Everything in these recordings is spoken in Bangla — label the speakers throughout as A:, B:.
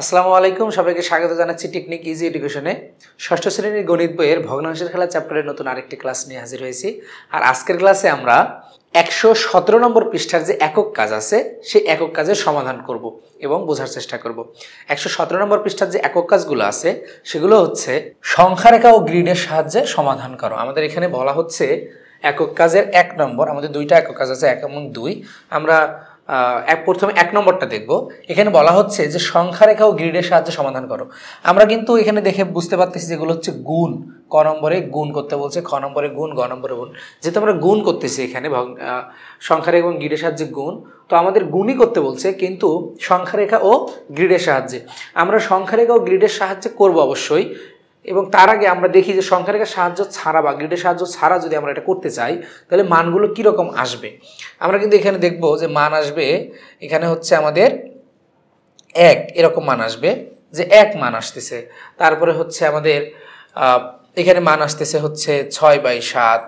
A: আসসালামু আলাইকুম সবাইকে স্বাগত জানাচ্ছি টেকনিক ইজি এডুকেশনে ষষ্ঠ শ্রেণীর গণিত বইয়ের ভগ্নাংশের খেলা চ্যাপ্টারের নতুন আরেকটি ক্লাস নিয়ে হাজির হয়েছি আর আজকের ক্লাসে আমরা একশো সতেরো নম্বর পৃষ্ঠার যে একক কাজ আছে সেই একক কাজের সমাধান করব এবং বোঝার চেষ্টা করব একশো সতেরো নম্বর পৃষ্ঠার যে একক কাজগুলো আছে সেগুলো হচ্ছে সংখ্যারেখা ও গ্রিডের সাহায্যে সমাধান করো আমাদের এখানে বলা হচ্ছে একক কাজের এক নম্বর আমাদের দুইটা একক কাজ আছে এক এবং দুই আমরা এক প্রথমে এক নম্বরটা দেখব এখানে বলা হচ্ছে যে সংখ্যা রেখা ও গ্রিডের সাহায্যে সমাধান করো আমরা কিন্তু এখানে দেখে বুঝতে পারতেছি যেগুলো হচ্ছে গুণ ক নম্বরে গুণ করতে বলছে খ নম্বরে গুণ গ নম্বরে গুণ যেহেতু আমরা গুণ করতেছি এখানে সংখ্যা রেখা এবং গ্রিডের সাহায্যে গুণ তো আমাদের গুণই করতে বলছে কিন্তু সংখ্যা রেখা ও গ্রিডের সাহায্যে আমরা সংখ্যা রেখা ও গ্রিডের সাহায্যে করব অবশ্যই এবং তার আগে আমরা দেখি যে সংখ্যা রেখার সাহায্য ছাড়া বা গ্রিডের সাহায্য ছাড়া যদি আমরা এটা করতে চাই তাহলে মানগুলো কীরকম আসবে আমরা কিন্তু এখানে দেখব যে মান আসবে এখানে হচ্ছে আমাদের এক এরকম মান আসবে যে এক মান আসতেছে তারপরে হচ্ছে আমাদের এখানে মান আসতেছে হচ্ছে ছয় বাই সাত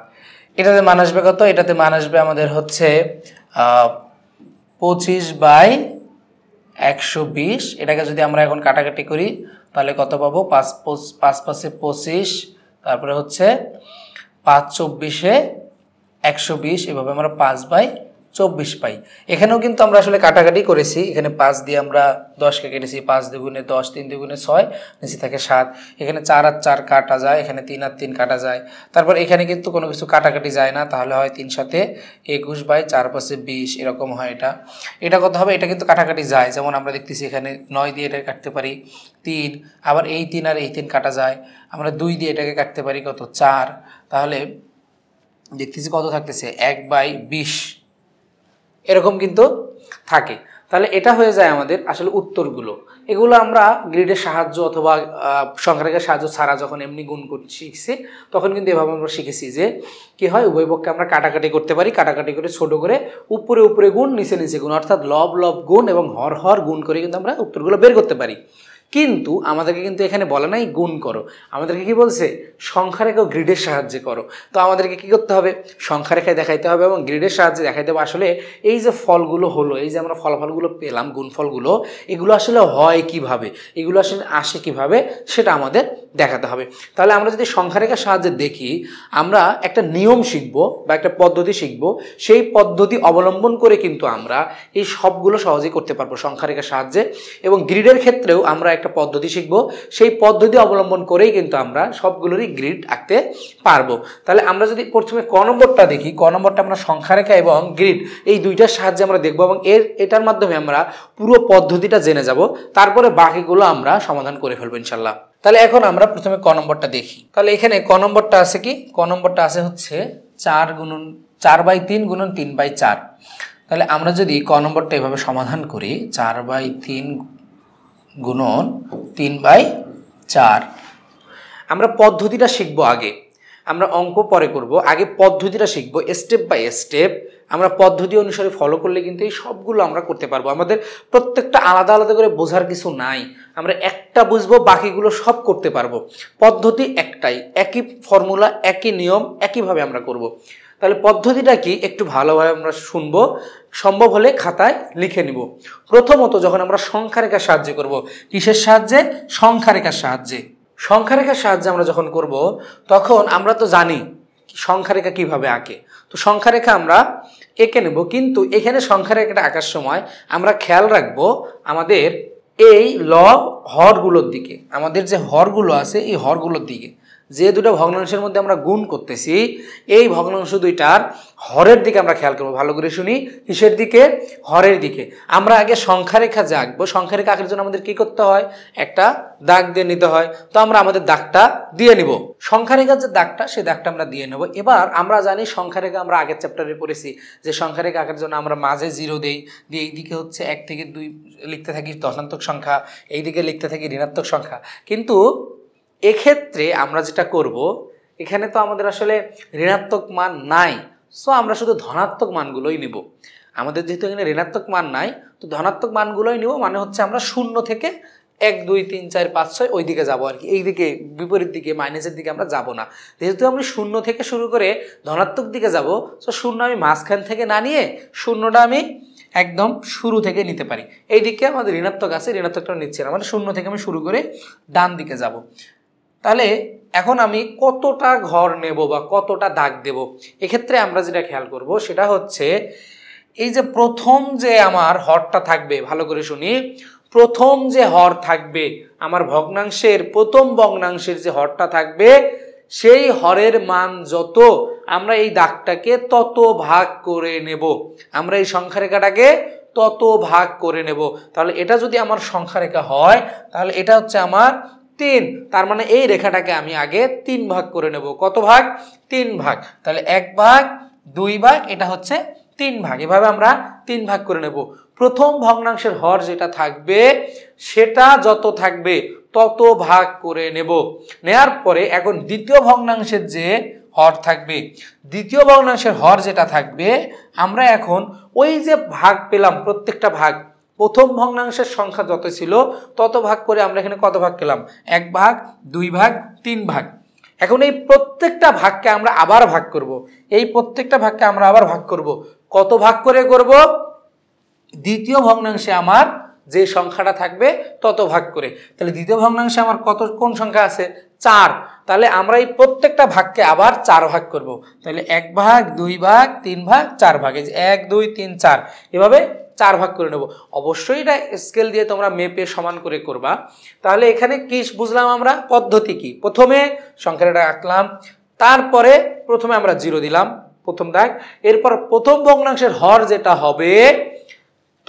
A: এটাতে মান আসবে কত এটাতে মান আসবে আমাদের হচ্ছে পঁচিশ বাই একশো বিশ এটাকে যদি আমরা এখন কাটাকাটি করি তাহলে কত পাবো পাঁচ পাঁচ পাঁচে পঁচিশ তারপরে হচ্ছে পাঁচ চব্বিশে একশো বিশ এভাবে আমরা পাঁচ বাই চব্বিশ পাই এখানেও কিন্তু আমরা আসলে কাটাকাটি করেছি এখানে পাঁচ দিয়ে আমরা দশকে কেটেছি পাঁচ দুগুণে দশ তিন দুগুণে ছয় নিচে থাকে সাত এখানে চার আর চার কাটা যায় এখানে তিন আর তিন কাটা যায় তারপর এখানে কিন্তু কোনো কিছু কাটাকাটি যায় না তাহলে হয় তিন সাথে একুশ বাই চার পাশে বিশ এরকম হয় এটা এটা কত হবে এটা কিন্তু কাটাকাটি যায় যেমন আমরা দেখতেছি এখানে নয় দিয়ে এটা কাটতে পারি তিন আবার এই তিন আর এই তিন কাটা যায় আমরা দুই দিয়ে এটাকে কাটতে পারি কত চার তাহলে দেখতেছি কত থাকতেছে এক বাই বিশ এরকম কিন্তু থাকে তাহলে এটা হয়ে যায় আমাদের আসলে উত্তরগুলো এগুলো আমরা গ্রিডের সাহায্য অথবা সংখ্যাকে সাহায্য ছাড়া যখন এমনি গুণ করতে শিখছি তখন কিন্তু এভাবে আমরা শিখেছি যে কি হয় উভয় পক্ষে আমরা কাটাকাটি করতে পারি কাটাকাটি করে ছোট করে উপরে উপরে গুণ নিচে নিচে গুণ অর্থাৎ লব লব গুণ এবং হর হর গুণ করে কিন্তু আমরা উত্তরগুলো বের করতে পারি কিন্তু আমাদেরকে কিন্তু এখানে বলে নাই গুণ করো আমাদেরকে কি বলছে সংখ্যা রেখা গ্রিডের সাহায্যে করো তো আমাদেরকে কি করতে হবে সংখ্যা রেখায় দেখাইতে হবে এবং গ্রিডের সাহায্যে দেখাইতে হবে আসলে এই যে ফলগুলো হলো এই যে আমরা ফলাফলগুলো পেলাম গুণফলগুলো এগুলো আসলে হয় কিভাবে এগুলো আসলে আসে কিভাবে সেটা আমাদের দেখাতে হবে তাহলে আমরা যদি সংখ্যা রেখার সাহায্যে দেখি আমরা একটা নিয়ম শিখব বা একটা পদ্ধতি শিখব সেই পদ্ধতি অবলম্বন করে কিন্তু আমরা এই সবগুলো সহজেই করতে পারবো সংখ্যা রেখার সাহায্যে এবং গ্রিডের ক্ষেত্রেও আমরা একটা একটা পদ্ধতি শিখব সেই পদ্ধতি অবলম্বন করেই কিন্তু আমরা সবগুলোরই গ্রিড আঁকতে পারবো তাহলে আমরা যদি প্রথমে ক নম্বরটা দেখি ক নম্বরটা আমরা সংখ্যা রেখা এবং গ্রিড এই দুইটার সাহায্যে আমরা দেখবো এবং এর এটার মাধ্যমে আমরা পুরো পদ্ধতিটা জেনে যাব তারপরে বাকিগুলো আমরা সমাধান করে ফেলবো ইনশাল্লাহ তাহলে এখন আমরা প্রথমে ক নম্বরটা দেখি তাহলে এখানে ক নম্বরটা আছে কি ক নম্বরটা আছে হচ্ছে চার গুণন চার বাই তিন গুণন তিন বাই চার তাহলে আমরা যদি ক নম্বরটা এভাবে সমাধান করি চার বাই তিন গুণন তিন বাই চার আমরা পদ্ধতিটা শিখবো আগে আমরা অঙ্ক পরে করব আগে পদ্ধতিটা শিখবো স্টেপ বাই স্টেপ আমরা পদ্ধতি অনুসারে ফলো করলে কিন্তু এই সবগুলো আমরা করতে পারবো আমাদের প্রত্যেকটা আলাদা আলাদা করে বোঝার কিছু নাই আমরা একটা বুঝবো বাকিগুলো সব করতে পারবো পদ্ধতি একটাই একই ফর্মুলা একই নিয়ম একইভাবে আমরা করব। তাহলে পদ্ধতিটা কি একটু ভালোভাবে আমরা শুনবো সম্ভব হলে খাতায় লিখে নিব প্রথমত যখন আমরা সংখ্যা রেখার সাহায্যে করব কিসের সাহায্যে সংখ্যা রেখার সাহায্যে সংখ্যা রেখার সাহায্যে আমরা যখন করব তখন আমরা তো জানি সংখ্যা রেখা কীভাবে আঁকে তো সংখ্যা রেখা আমরা এঁকে নেব কিন্তু এখানে সংখ্যা রেখাটা আঁকার সময় আমরা খেয়াল রাখব আমাদের এই ল হরগুলোর দিকে আমাদের যে হরগুলো আছে এই হরগুলোর দিকে যে দুটো ভগ্নাংশের মধ্যে আমরা গুণ করতেছি এই ভগ্নাংশ দুইটার হরের দিকে আমরা খেয়াল করবো ভালো করে শুনি কিসের দিকে হরের দিকে আমরা আগে সংখ্যারেখা জাগবো সংখ্যা সংখ্যারেখা আঁকার জন্য আমাদের কি করতে হয় একটা দাগ দিয়ে নিতে হয় তো আমরা আমাদের দাগটা দিয়ে নিব সংখ্যারেখার যে দাগটা সেই দাগটা আমরা দিয়ে নেব এবার আমরা জানি সংখ্যারেখা আমরা আগের চ্যাপ্টারে পড়েছি যে সংখ্যারেখা আঁকার জন্য আমরা মাঝে জিরো দেই দিয়ে এই দিকে হচ্ছে এক থেকে দুই লিখতে থাকি দশান্তক সংখ্যা এই দিকে লিখতে থাকি ঋণাত্মক সংখ্যা কিন্তু এক্ষেত্রে আমরা যেটা করব এখানে তো আমাদের আসলে ঋণাত্মক মান নাই সো আমরা শুধু ধনাত্মক মানগুলোই নিব আমাদের যেহেতু এখানে ঋণাত্মক মান নাই তো ধনাত্মক মানগুলোই নিব মানে হচ্ছে আমরা শূন্য থেকে এক দুই তিন চার পাঁচ ছয় ওই দিকে যাবো আর কি এই দিকে বিপরীত দিকে মাইনাসের দিকে আমরা যাব না যেহেতু আমি শূন্য থেকে শুরু করে ধনাত্মক দিকে যাব সো শূন্য আমি মাঝখান থেকে না নিয়ে শূন্যটা আমি একদম শুরু থেকে নিতে পারি এই দিকে আমাদের ঋণাত্মক আছে ঋণাত্মকটা নিচ্ছি না মানে শূন্য থেকে আমি শুরু করে ডান দিকে যাব তাহলে এখন আমি কতটা ঘর নেব বা কতটা দাগ দেব এক্ষেত্রে আমরা যেটা খেয়াল করব সেটা হচ্ছে এই যে প্রথম যে আমার হরটা থাকবে ভালো করে শুনি প্রথম যে হর থাকবে আমার ভগ্নাংশের প্রথম ভগ্নাংশের যে হরটা থাকবে সেই হরের মান যত আমরা এই দাগটাকে তত ভাগ করে নেব আমরা এই সংখ্যা রেখাটাকে তত ভাগ করে নেব তাহলে এটা যদি আমার সংখ্যা রেখা হয় তাহলে এটা হচ্ছে আমার তিন তার মানে এই রেখাটাকে আমি আগে তিন ভাগ করে নেব কত ভাগ তিন ভাগ তাহলে এক ভাগ দুই ভাগ এটা হচ্ছে তিন ভাগ এভাবে আমরা তিন ভাগ করে নেব প্রথম ভগ্নাংশের হর যেটা থাকবে সেটা যত থাকবে তত ভাগ করে নেব নেয়ার পরে এখন দ্বিতীয় ভগ্নাংশের যে হর থাকবে দ্বিতীয় ভগ্নাংশের হর যেটা থাকবে আমরা এখন ওই যে ভাগ পেলাম প্রত্যেকটা ভাগ প্রথম ভগ্নাংশের সংখ্যা যত ছিল তত ভাগ করে আমরা এখানে কত ভাগ পেলাম এক ভাগ দুই ভাগ তিন ভাগ এখন এই প্রত্যেকটা ভাগকে আমরা আবার ভাগ করব। এই প্রত্যেকটা ভাগকে আমরা আবার ভাগ করব। কত ভাগ করে করব দ্বিতীয় ভগ্নাংশে আমার যে সংখ্যাটা থাকবে তত ভাগ করে তাহলে দ্বিতীয় ভগ্নাংশে আমার কত কোন সংখ্যা আছে চার তাহলে আমরা এই প্রত্যেকটা ভাগকে আবার চার ভাগ করব। তাহলে এক ভাগ দুই ভাগ তিন ভাগ চার ভাগ এই এক দুই তিন চার এভাবে চার ভাগ করে নেব অবশ্যই এটা স্কেল দিয়ে তোমরা মেপে সমান করে করবা তাহলে এখানে কি বুঝলাম আমরা পদ্ধতি কি প্রথমে সংখ্যাটা আঁকলাম তারপরে প্রথমে আমরা জিরো দিলাম প্রথম দাগ এরপর প্রথম ভগ্নাংশের হর যেটা হবে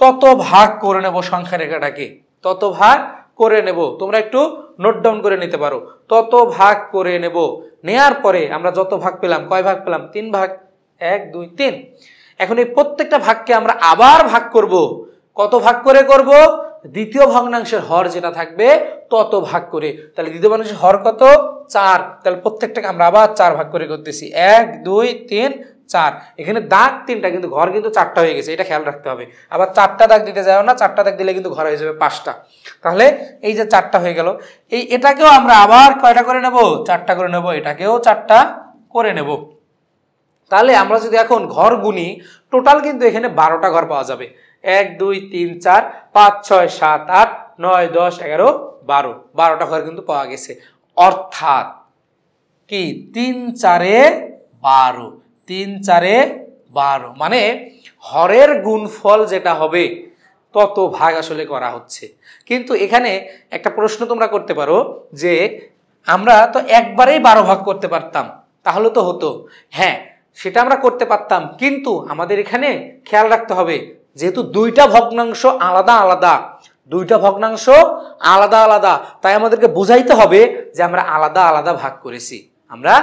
A: তত ভাগ করে নেব সংখ্যা রেখাটাকে তত ভাগ করে নেব তোমরা একটু নোট ডাউন করে নিতে পারো তত ভাগ করে নেব নেয়ার পরে আমরা যত ভাগ পেলাম কয় ভাগ পেলাম তিন ভাগ এক দুই তিন এখন এই প্রত্যেকটা ভাগকে আমরা আবার ভাগ করব কত ভাগ করে করব দ্বিতীয় ভগ্নাংশের হর যেটা থাকবে তত ভাগ করে তাহলে দ্বিতীয় ভগ্নাংশের হর কত চার তাহলে প্রত্যেকটাকে আমরা আবার চার ভাগ করে করতেছি এক দুই তিন চার এখানে দাগ তিনটা কিন্তু ঘর কিন্তু চারটা হয়ে গেছে এটা খেয়াল রাখতে হবে আবার চারটা দাগ দিতে যাও না চারটা দাগ দিলে কিন্তু ঘর হয়ে যাবে পাঁচটা তাহলে এই যে চারটা হয়ে গেল এই এটাকেও আমরা আবার কয়টা করে নেব চারটা করে নেব এটাকেও চারটা করে নেব তাহলে আমরা যদি এখন ঘর গুনি টোটাল কিন্তু এখানে বারোটা ঘর পাওয়া যাবে এক দুই তিন চার পাঁচ ছয় সাত আট নয় দশ এগারো বারো বারোটা ঘর কিন্তু পাওয়া গেছে অর্থাৎ কি তিন চারে বারো তিন চারে বারো মানে হরের গুণফল যেটা হবে তত ভাগ আসলে করা হচ্ছে কিন্তু এখানে একটা প্রশ্ন তোমরা করতে পারো যে আমরা তো একবারেই বারো ভাগ করতে পারতাম তাহলে তো হতো হ্যাঁ সেটা আমরা করতে পারতাম কিন্তু আমাদের এখানে খেয়াল রাখতে হবে যেহেতু দুইটা ভগ্নাংশ আলাদা আলাদা দুইটা ভগ্নাংশ আলাদা আলাদা তাই আমাদেরকে বুঝাইতে হবে যে আমরা আলাদা আলাদা ভাগ করেছি আমরা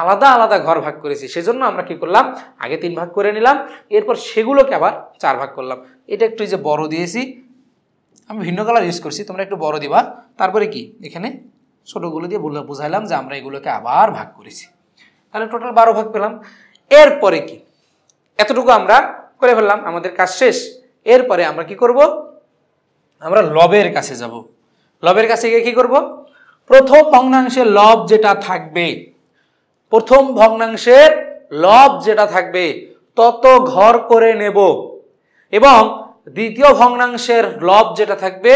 A: আলাদা আলাদা ঘর ভাগ করেছি সেজন্য আমরা কি করলাম আগে তিন ভাগ করে নিলাম এরপর সেগুলোকে আবার চার ভাগ করলাম এটা একটু যে বড় দিয়েছি আমি ভিন্ন কালার ইউজ করছি তোমরা একটু বড় দিবা তারপরে কি এখানে ছোটোগুলো দিয়ে বুঝাইলাম যে আমরা এগুলোকে আবার ভাগ করেছি তাহলে টোটাল বারো ভাগ পেলাম এরপরে কি এতটুকু আমরা করে ফেললাম আমাদের কাজ শেষ এরপরে আমরা কি করব আমরা লবের কাছে যাব লবের কাছে গিয়ে কী করব প্রথম ভগ্নাংশের লব যেটা থাকবে প্রথম ভগ্নাংশের লব যেটা থাকবে তত ঘর করে নেব এবং দ্বিতীয় ভগ্নাংশের লব যেটা থাকবে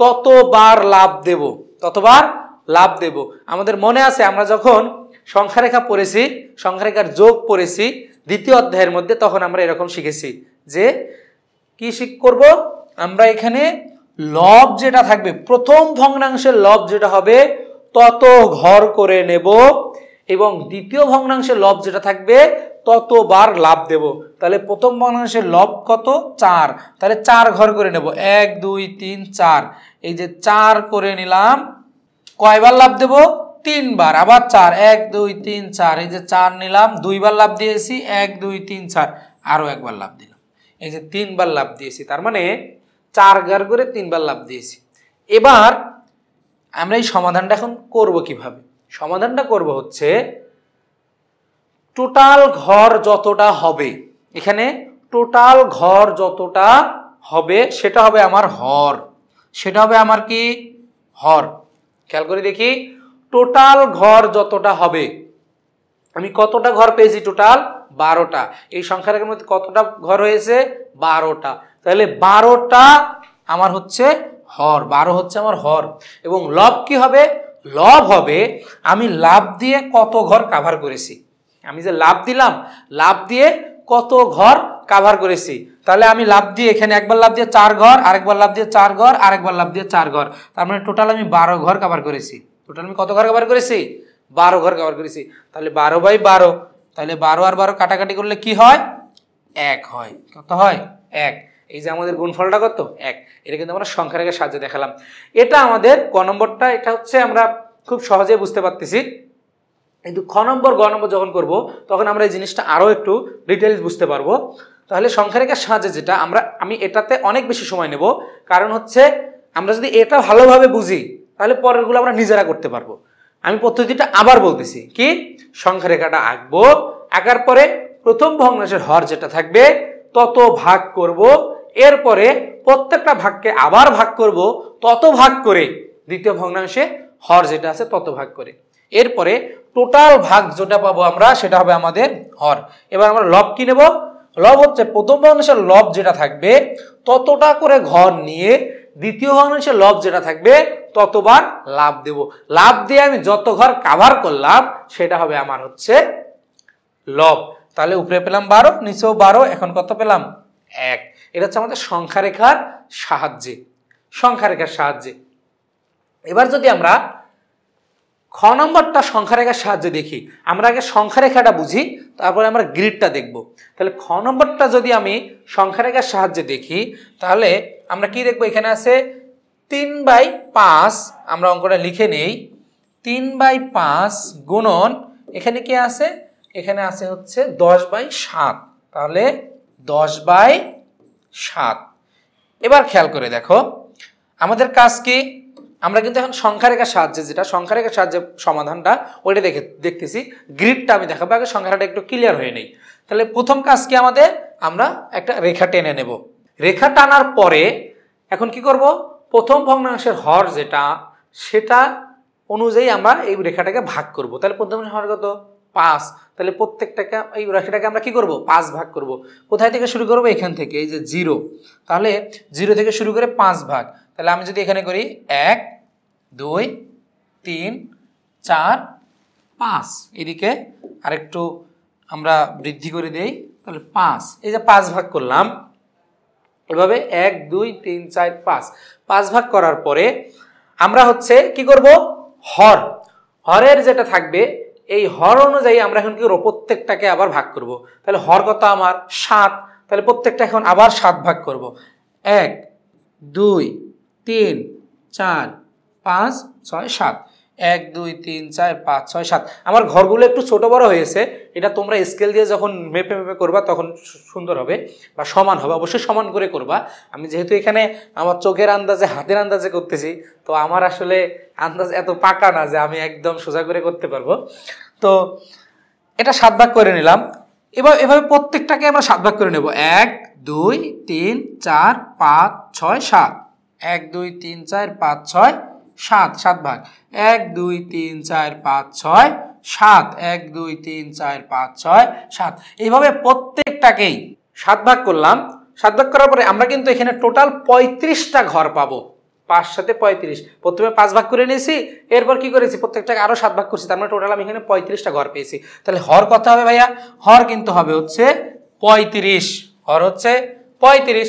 A: ততবার লাভ দেব ততবার লাভ দেব আমাদের মনে আছে আমরা যখন সংখ্যারেখা পড়েছি সংখ্যারেখার যোগ পড়েছি দ্বিতীয় অধ্যায়ের মধ্যে তখন আমরা এরকম শিখেছি যে কি শিখ করব আমরা এখানে লব যেটা থাকবে প্রথম ভগ্নাংশের লব যেটা হবে তত ঘর করে নেব এবং দ্বিতীয় ভগ্নাংশের লব যেটা থাকবে ততবার লাভ দেব তাহলে প্রথম ভগ্নাংশের লব কত চার তাহলে চার ঘর করে নেব এক দুই তিন চার এই যে চার করে নিলাম কয়বার লাভ দেব তিনবার আবার চার এক দুই তিন চার এই যে চার নিলাম দুইবার লাভ দিয়েছি এক দুই তিন চার আরও একবার লাভ দিলাম এই যে তিনবার লাভ দিয়েছি তার মানে চার গার করে তিনবার লাভ দিয়েছি এবার আমরা এই সমাধানটা এখন করব কিভাবে সমাধানটা করব হচ্ছে টোটাল ঘর যতটা হবে এখানে টোটাল ঘর যতটা হবে সেটা হবে আমার হর সেটা হবে আমার কি হর খেয়াল করে দেখি টোটাল ঘর যতটা হবে আমি কতটা ঘর পেয়েছি টোটাল বারোটা এই সংখ্যাটার মধ্যে কতটা ঘর হয়েছে বারোটা তাহলে বারোটা আমার হচ্ছে হর বারো হচ্ছে আমার হর এবং লভ কি হবে লভ হবে আমি লাভ দিয়ে কত ঘর কাভার করেছি আমি যে লাভ দিলাম লাভ দিয়ে কত ঘর কাভার করেছি তাহলে আমি লাভ দিয়ে এখানে একবার লাভ দিয়ে চার ঘর আরেকবার লাভ দিয়ে চার ঘর আরেকবার লাভ দিয়ে চার ঘর তার মানে টোটাল আমি বারো ঘর কাভার করেছি টোটাল আমি কত ঘর কভার করেছি বারো ঘর কভার করেছি তাহলে বারো বাই বারো তাহলে বারো আর বারো কাটাকাটি করলে কি হয় এক হয় কত হয় এক এই যে আমাদের গুণফলটা কত এক এটা কিন্তু আমরা সংখ্যা রেখে সাহায্যে দেখালাম এটা আমাদের ক নম্বরটা এটা হচ্ছে আমরা খুব সহজে বুঝতে পারতেছি কিন্তু খ নম্বর গ নম্বর যখন করব তখন আমরা এই জিনিসটা আরও একটু ডিটেলস বুঝতে পারবো তাহলে সংখ্যা রেখার সাহায্যে যেটা আমরা আমি এটাতে অনেক বেশি সময় নেব কারণ হচ্ছে আমরা যদি এটা ভালোভাবে বুঝি তাহলে পরেরগুলো আমরা নিজেরা করতে পারবো আমি পদ্ধতিটা আবার বলতেছি কি সংখ্যা রেখাটা আঁকবো আঁকার পরে প্রথম ভগ্নাশের হর যেটা থাকবে তত ভাগ করব এরপরে প্রত্যেকটা ভাগকে আবার ভাগ করব তত ভাগ করে দ্বিতীয় ভগ্নাংশে হর যেটা আছে তত ভাগ করে এরপরে টোটাল ভাগ যেটা পাবো আমরা সেটা হবে আমাদের হর এবার আমরা লব কি নেব লব হচ্ছে প্রথম ভগ্নাংশের লব যেটা থাকবে ততটা করে ঘর নিয়ে দ্বিতীয় ভগ্নাংশে লভ যেটা থাকবে ততবার লাভ দেব লাভ দিয়ে আমি যত ঘর কাভার করলাম সেটা হবে আমার হচ্ছে লভ তাহলে উপরে পেলাম বারো নিচেও বারো এখন কত পেলাম এক এটা হচ্ছে আমাদের সংখ্যা রেখার সাহায্যে সংখ্যা রেখার সাহায্যে এবার যদি আমরা খ নম্বরটা সংখ্যা রেখার সাহায্যে দেখি আমরা আগে সংখ্যা রেখাটা বুঝি তারপরে আমরা গ্রিডটা দেখব তাহলে খ নম্বরটা যদি আমি সংখ্যা রেখার সাহায্যে দেখি তাহলে আমরা কি দেখব এখানে আছে তিন বাই পাঁচ আমরা অঙ্কটা লিখে নেই তিন বাই পাঁচ গুণন এখানে কি আছে এখানে আছে হচ্ছে দশ বাই সাত তাহলে দশ বাই সাত এবার খেয়াল করে দেখো আমাদের কাজ কি আমরা কিন্তু এখন সংখ্যা রেখার সাহায্যে যেটা সংখ্যা রেখার সাহায্যে সমাধানটা ওইটা দেখে দেখতেছি গ্রিডটা আমি দেখাবো আগে সংখ্যাটা একটু ক্লিয়ার হয়ে নেই তাহলে প্রথম কাজ কি আমাদের আমরা একটা রেখা টেনে নেব রেখা টানার পরে এখন কি করব প্রথম ভগ্নাংশের হর যেটা সেটা অনুযায়ী আমরা এই রেখাটাকে ভাগ করব তাহলে প্রথম হর কত পাঁচ তাহলে প্রত্যেকটাকে এই রাশিটাকে আমরা কি করব পাঁচ ভাগ করব কোথায় থেকে শুরু করব এখান থেকে এই যে জিরো তাহলে জিরো থেকে শুরু করে পাঁচ ভাগ তাহলে আমি যদি এখানে করি এক দুই তিন চার পাঁচ এদিকে আরেকটু আমরা বৃদ্ধি করে দেই তাহলে পাঁচ এই যে পাঁচ ভাগ করলাম এভাবে এক দুই তিন চার পাঁচ পাঁচ ভাগ করার পরে আমরা হচ্ছে কি করব হর হরের যেটা থাকবে এই হর অনুযায়ী আমরা এখন কি করবো প্রত্যেকটাকে আবার ভাগ করব। তাহলে হর কত আমার সাত তাহলে প্রত্যেকটা এখন আবার সাত ভাগ করব। এক দুই তিন চার পাঁচ ছয় সাত এক দুই তিন চার পাঁচ ছয় সাত আমার ঘরগুলো একটু ছোট বড় হয়েছে এটা তোমরা স্কেল দিয়ে যখন মেপে মেপে করবা তখন সুন্দর হবে বা সমান হবে অবশ্যই সমান করে করবা আমি যেহেতু এখানে আমার চোখের আন্দাজে হাতের আন্দাজে করতেছি তো আমার আসলে আন্দাজ এত পাকা না যে আমি একদম সোজা করে করতে পারবো তো এটা সাত ভাগ করে নিলাম এবার এভাবে প্রত্যেকটাকে আমরা সাত ভাগ করে নেব এক দুই তিন চার পাঁচ ছয় সাত এক দুই তিন চার পাঁচ ছয় সাত সাত ভাগ এক দুই তিন চার পাঁচ ছয় সাত এক দুই তিন চার পাঁচ ছয় সাত এইভাবে প্রত্যেকটাকেই সাত ভাগ করলাম সাত ভাগ করার পরে আমরা কিন্তু এখানে টোটাল পঁয়ত্রিশটা ঘর পাবো পাঁচ সাথে পঁয়ত্রিশ প্রথমে পাঁচ ভাগ করে নিয়েছি এরপর কি করেছি প্রত্যেকটাকে আরও সাত ভাগ করছি তার মানে টোটাল আমি এখানে পঁয়ত্রিশটা ঘর পেয়েছি তাহলে হর কত হবে ভাইয়া হর কিন্তু হবে হচ্ছে পঁয়ত্রিশ হর হচ্ছে পঁয়ত্রিশ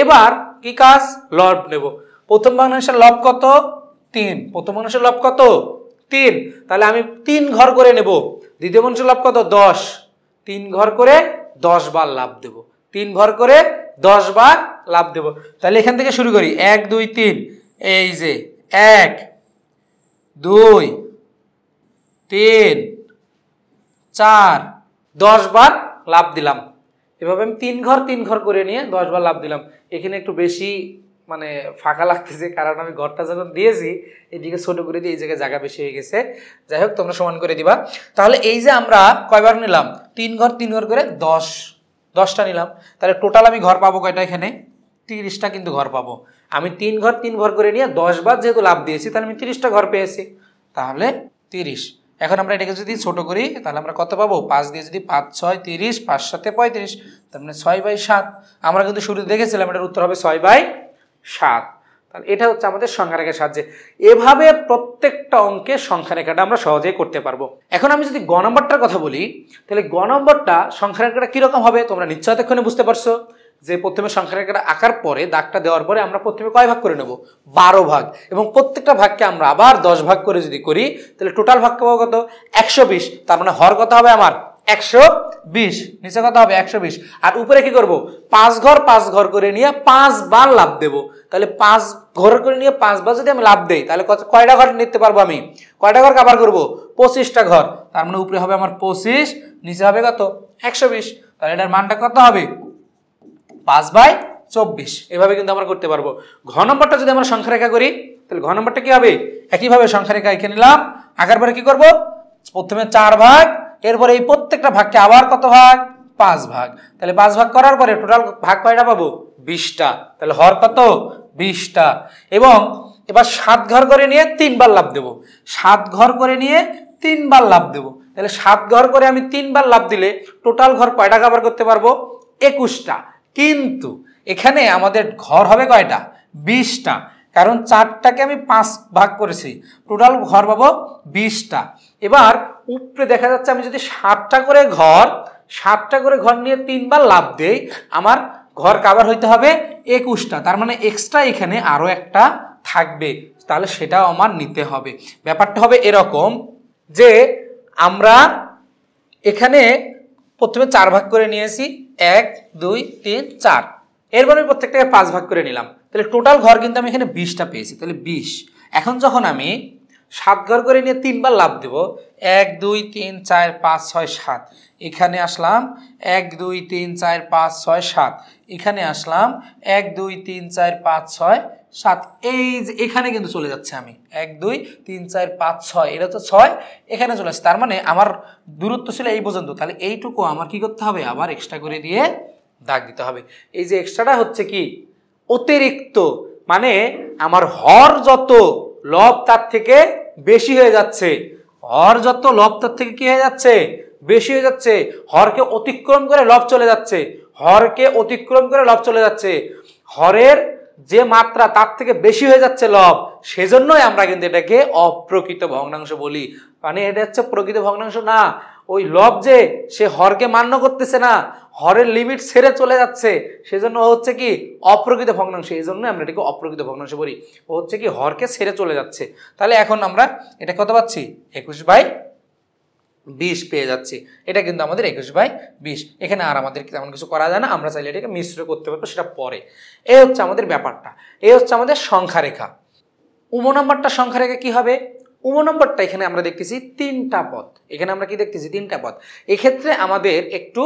A: এবার কি কাজ লব নেব প্রথম বাংলাদেশের লব কত তিন প্রথম মানুষের লাভ কত তিন তাহলে আমি তিন ঘর করে নেব দ্বিতীয় মানুষের লাভ কত দশ তিন ঘর করে দশ বার লাভ দেব তিন ঘর করে দশ বার লাভ দেব তাহলে এখান থেকে শুরু করি এক দুই তিন এই যে এক দুই তিন চার দশ বার লাভ দিলাম এভাবে আমি তিন ঘর তিন ঘর করে নিয়ে দশ বার লাভ দিলাম এখানে একটু বেশি মানে ফাঁকা লাগতেছে কারণ আমি ঘরটা যখন দিয়েছি এদিকে ছোট করে দিয়ে এই জায়গায় জায়গা বেশি হয়ে গেছে যাই হোক তোমরা সমান করে দিবা তাহলে এই যে আমরা কয়বার নিলাম তিন ঘর তিন ঘর করে দশ দশটা নিলাম তাহলে টোটাল আমি ঘর পাবো কয়টা এখানে তিরিশটা কিন্তু ঘর পাবো আমি তিন ঘর তিন ঘর করে নিয়ে দশ বার যেহেতু লাভ দিয়েছি তাহলে আমি তিরিশটা ঘর পেয়েছি তাহলে তিরিশ এখন আমরা এটাকে যদি ছোট করি তাহলে আমরা কত পাবো পাঁচ দিয়ে যদি পাঁচ ছয় তিরিশ পাঁচ সাথে পঁয়ত্রিশ তার মানে ছয় বাই সাত আমরা কিন্তু শুরুতে দেখেছিলাম এটার উত্তর হবে ছয় বাই সাত তাহলে এটা হচ্ছে আমাদের সংখ্যা রেখার সাহায্যে এভাবে প্রত্যেকটা অঙ্কের সংখ্যা রেখাটা আমরা সহজেই করতে পারবো এখন আমি যদি গ নম্বরটার কথা বলি তাহলে গ নম্বরটা সংখ্যা রেখাটা কীরকম হবে তোমরা নিশ্চয় এতক্ষণে বুঝতে পারছো যে প্রথমে সংখ্যা রেখাটা আঁকার পরে দাগটা দেওয়ার পরে আমরা প্রথমে কয় ভাগ করে নেব বারো ভাগ এবং প্রত্যেকটা ভাগকে আমরা আবার দশ ভাগ করে যদি করি তাহলে টোটাল ভাগ পাবো কত একশো বিশ তার মানে হর কত হবে আমার একশো বিশ নিচে কত হবে একশো বিশ আর উপরে কি করব পাঁচ ঘর পাঁচ ঘর করে নিয়ে পাঁচবার লাভ দেব তাহলে পাঁচ ঘর করে নিয়ে পাঁচবার যদি আমি লাভ দেই তাহলে কয়টা ঘর নিতে পারবো আমি কয়টা ঘর কাবার করব পঁচিশটা ঘর তার মানে উপরে হবে আমার পঁচিশ নিচে হবে কত একশো বিশ তাহলে এটার মানটা কত হবে পাঁচ বাই চব্বিশ এভাবে কিন্তু আমরা করতে পারবো ঘ নম্বরটা যদি আমরা সংখ্যা রেখা করি তাহলে ঘ নম্বরটা কি হবে একইভাবে সংখ্যা রেখা এঁকে নিলাম আঁকার পরে কি করবো প্রথমে চার ভাগ এরপরে এই প্রত্যেকটা ভাগকে আবার কত ভাগ পাঁচ ভাগ তাহলে পাঁচ ভাগ করার পরে টোটাল ভাগ কয়টা পাবো বিশটা তাহলে হর কত বিশটা এবং এবার সাত ঘর করে নিয়ে তিনবার লাভ দেব সাত ঘর করে নিয়ে তিনবার লাভ দেব তাহলে সাত ঘর করে আমি তিনবার লাভ দিলে টোটাল ঘর কয়টা কাবার করতে পারবো একুশটা কিন্তু এখানে আমাদের ঘর হবে কয়টা বিশটা কারণ চারটাকে আমি পাঁচ ভাগ করেছি টোটাল ঘর পাবো বিশটা এবার উপরে দেখা যাচ্ছে আমি যদি সাতটা করে ঘর সাতটা করে ঘর নিয়ে তিনবার লাভ দেই আমার ঘর কাবার হইতে হবে একুশটা তার মানে এক্সট্রা এখানে আরও একটা থাকবে তাহলে সেটাও আমার নিতে হবে ব্যাপারটা হবে এরকম যে আমরা এখানে প্রথমে চার ভাগ করে নিয়েছি এক দুই তিন চার এরপর আমি প্রত্যেকটাকে পাঁচ ভাগ করে নিলাম তাহলে টোটাল ঘর কিন্তু আমি এখানে বিশটা পেয়েছি তাহলে বিশ এখন যখন আমি সাত ঘর করে নিয়ে তিনবার লাভ দেব এক দুই তিন চার পাঁচ ছয় সাত এখানে আসলাম এক দুই তিন চার পাঁচ ছয় সাত এখানে আসলাম এক দুই তিন চার পাঁচ ছয় সাত এই যে এখানে কিন্তু চলে যাচ্ছে আমি এক দুই তিন চার পাঁচ ছয় এটা তো ছয় এখানে চলে আসছে তার মানে আমার দূরত্ব ছিল এই পর্যন্ত তাহলে এইটুকু আমার কি করতে হবে আবার এক্সট্রা করে দিয়ে দাগ দিতে হবে এই যে এক্সট্রাটা হচ্ছে কি অতিরিক্ত মানে আমার হর যত লব তার থেকে বেশি হয়ে যাচ্ছে হর যত লব তার থেকে কি হয়ে যাচ্ছে বেশি হয়ে যাচ্ছে হরকে অতিক্রম করে লব চলে যাচ্ছে হরকে অতিক্রম করে লব চলে যাচ্ছে হরের যে মাত্রা তার থেকে বেশি হয়ে যাচ্ছে লব সেজন্যই আমরা কিন্তু এটাকে অপ্রকৃত ভগ্নাংশ বলি মানে এটা হচ্ছে প্রকৃত ভগ্নাংশ না ওই লব যে সে হরকে মান্য করতেছে না হরের লিমিট সেরে চলে যাচ্ছে সেজন্য হচ্ছে কি অপ্রকৃত ভগ্নাংশ এই জন্য আমরা এটাকে অপ্রকৃত ভগ্নাংশ বলি ও হচ্ছে কি হরকে সেরে চলে যাচ্ছে তাহলে এখন আমরা এটা কত পাচ্ছি একুশ বাই বিশ পেয়ে যাচ্ছি এটা কিন্তু আমাদের একুশ বাই বিশ এখানে আর আমাদের তেমন কিছু করা যায় না আমরা চাইলে এটাকে মিশ্র করতে পারবো সেটা পরে এই হচ্ছে আমাদের ব্যাপারটা এই হচ্ছে আমাদের সংখ্যা রেখা উম নম্বরটা সংখ্যা রেখা কী হবে উম নম্বরটা এখানে আমরা দেখতেছি তিনটা পথ এখানে আমরা কি দেখতেছি তিনটা পথ এক্ষেত্রে আমাদের একটু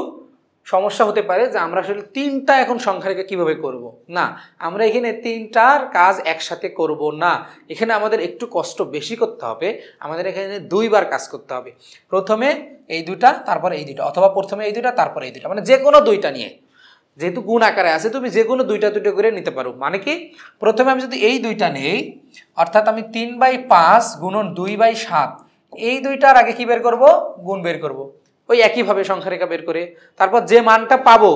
A: সমস্যা হতে পারে যে আমরা আসলে তিনটা এখন রেখে কীভাবে করব। না আমরা এখানে তিনটার কাজ একসাথে করব না এখানে আমাদের একটু কষ্ট বেশি করতে হবে আমাদের এখানে দুইবার কাজ করতে হবে প্রথমে এই দুটা তারপর এই দুটা অথবা প্রথমে এই দুটা তারপর এই দুটা মানে যে কোনো দুইটা নিয়ে যেহেতু গুণ আকারে আছে তুমি যে কোনো দুইটা দুটো করে নিতে পারো মানে কি প্রথমে আমি যদি এই দুইটা নেই অর্থাৎ আমি তিন বাই পাঁচ গুণন দুই বাই সাত এই দুইটার আগে কি বের করব গুণ বের করব ওই একইভাবে সংখ্যারেখা বের করে তারপর যে মানটা পাবো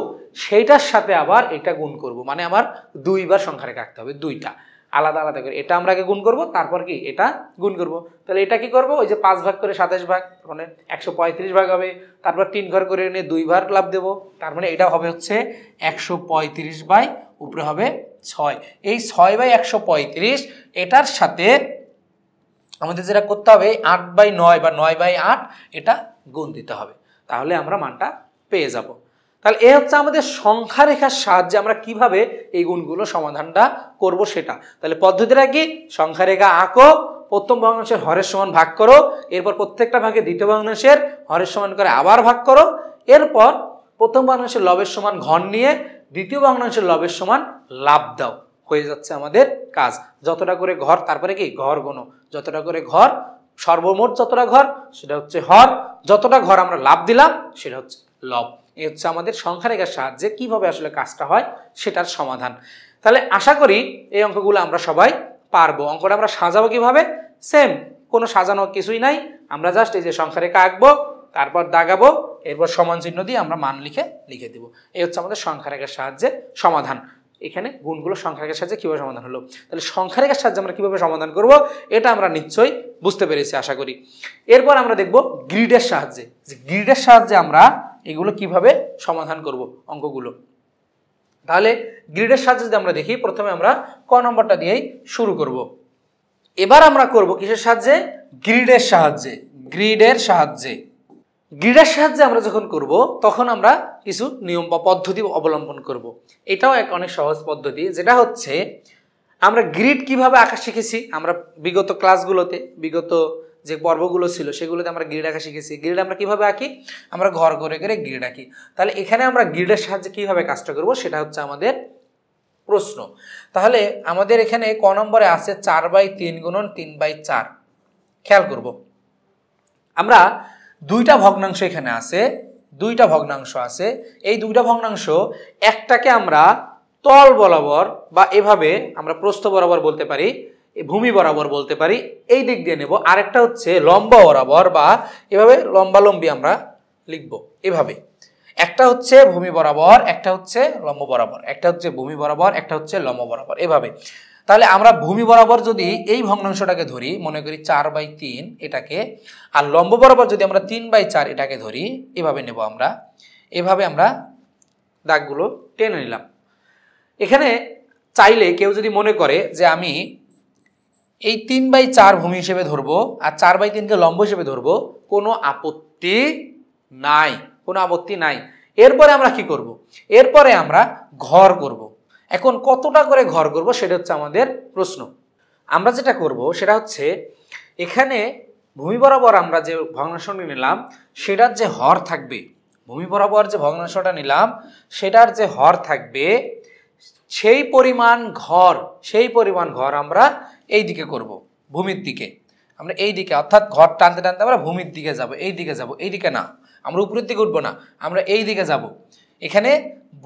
A: সেইটার সাথে আবার এটা গুণ করব মানে আমার দুইবার সংখ্যারেখা আঁকতে হবে দুইটা আলাদা আলাদা করে এটা আমরা আগে গুণ করব তারপর কি এটা গুণ করব তাহলে এটা কি করব ওই যে পাঁচ ভাগ করে সাতাশ ভাগ মানে একশো পঁয়ত্রিশ ভাগ হবে তারপর তিন ঘর করে এনে দুইবার লাভ দেব তার মানে এটা হবে হচ্ছে একশো পঁয়ত্রিশ বাই উপরে হবে ছয় এই ছয় বাই একশো পঁয়ত্রিশ এটার সাথে আমাদের যেটা করতে হবে আট বাই নয় বা নয় বাই আট এটা গুণ দিতে হবে তাহলে আমরা মানটা পেয়ে যাব তাহলে এ হচ্ছে আমাদের সংখ্যা রেখার সাহায্যে আমরা কিভাবে এই গুণগুলো সমাধানটা করব সেটা তাহলে পদ্ধতিটা কি সংখ্যা রেখা আঁকো প্রথম ভগ্নাংশের হরের সমান ভাগ করো এরপর প্রত্যেকটা ভাগে দ্বিতীয় ভগ্নাংশের হরের সমান করে আবার ভাগ করো এরপর প্রথম ভগ্নাংশের লবের সমান ঘন নিয়ে দ্বিতীয় ভগ্নাংশের লবের সমান লাভ দাও হয়ে যাচ্ছে আমাদের কাজ যতটা করে ঘর তারপরে কি ঘর গোনো যতটা করে ঘর সর্বমোট যতটা ঘর সেটা হচ্ছে হর যতটা ঘর আমরা লাভ দিলাম সেটা হচ্ছে লব এই হচ্ছে আমাদের সংখ্যারেখার সাহায্যে কিভাবে আসলে কাজটা হয় সেটার সমাধান তাহলে আশা করি এই অঙ্কগুলো আমরা সবাই পারবো অঙ্কটা আমরা সাজাবো কিভাবে সেম কোনো সাজানো কিছুই নাই আমরা জাস্ট এই যে সংখ্যারেখা আঁকবো তারপর দাগাবো এরপর সমান চিহ্ন দিয়ে আমরা মান লিখে লিখে দেবো এই হচ্ছে আমাদের সংখ্যারেখার সাহায্যে সমাধান এখানে গুণগুলো সংখ্যারেখার সাহায্যে কীভাবে সমাধান হলো তাহলে সংখ্যারেখার সাহায্যে আমরা কীভাবে সমাধান করব এটা আমরা নিশ্চয়ই বুঝতে পেরেছি আশা করি এরপর আমরা দেখব গ্রিডের সাহায্যে যে গ্রিডের সাহায্যে আমরা এগুলো কিভাবে সমাধান করব অঙ্কগুলো তাহলে গ্রিডের সাহায্যে যদি আমরা দেখি প্রথমে আমরা ক নম্বরটা দিয়েই শুরু করব এবার আমরা করব কিসের সাহায্যে গ্রিডের সাহায্যে গ্রিডের সাহায্যে গ্রিডের সাহায্যে আমরা যখন করব তখন আমরা কিছু নিয়ম বা পদ্ধতি অবলম্বন করব। এটাও এক অনেক সহজ পদ্ধতি যেটা হচ্ছে আমরা গ্রিড কিভাবে আঁকা শিখেছি আমরা বিগত ক্লাসগুলোতে বিগত যে পর্বগুলো ছিল সেগুলোতে আমরা গ্রিড আঁকা শিখেছি গ্রিড আমরা কিভাবে আঁকি আমরা ঘর করে করে গ্রিড আঁকি তাহলে এখানে আমরা গ্রিডের সাহায্যে কিভাবে কাজটা করব সেটা হচ্ছে আমাদের প্রশ্ন তাহলে আমাদের এখানে ক নম্বরে আছে চার বাই তিন গুণন তিন বাই চার খেয়াল করব আমরা দুইটা ভগ্নাংশ এখানে আছে দুইটা ভগ্নাংশ আছে এই দুইটা ভগ্নাংশ একটাকে আমরা তল বরাবর বা এভাবে আমরা প্রস্থ বরাবর বলতে পারি ভূমি বরাবর বলতে পারি এই দিক দিয়ে নেব আরেকটা হচ্ছে লম্বা বরাবর বা এভাবে লম্বালম্বি আমরা লিখব এভাবে একটা হচ্ছে ভূমি বরাবর একটা হচ্ছে লম্ব বরাবর একটা হচ্ছে ভূমি বরাবর একটা হচ্ছে লম্ব বরাবর এভাবে তাহলে আমরা ভূমি বরাবর যদি এই ভগ্নাংশটাকে ধরি মনে করি চার বাই তিন এটাকে আর লম্ব বরাবর যদি আমরা তিন বাই চার এটাকে ধরি এভাবে নেব আমরা এভাবে আমরা দাগগুলো টেনে নিলাম এখানে চাইলে কেউ যদি মনে করে যে আমি এই তিন বাই চার ভূমি হিসেবে ধরবো আর চার বাই তিনকে লম্ব হিসেবে ধরবো কোনো আপত্তি নাই কোনো আপত্তি নাই এরপরে আমরা কি করব। এরপরে আমরা ঘর করব। এখন কতটা করে ঘর করব সেটা হচ্ছে আমাদের প্রশ্ন আমরা যেটা করব সেটা হচ্ছে এখানে ভূমি বরাবর আমরা যে ভগ্নাংশটি নিলাম সেটার যে হর থাকবে ভূমি বরাবর যে ভগ্নাংশটা নিলাম সেটার যে হর থাকবে সেই পরিমাণ ঘর সেই পরিমাণ ঘর আমরা এই দিকে করব ভূমির দিকে আমরা এই দিকে অর্থাৎ ঘর টানতে টানতে আমরা ভূমির দিকে যাব এই দিকে যাব এই দিকে না আমরা উপরের দিকে উঠবো না আমরা এই দিকে যাবো এখানে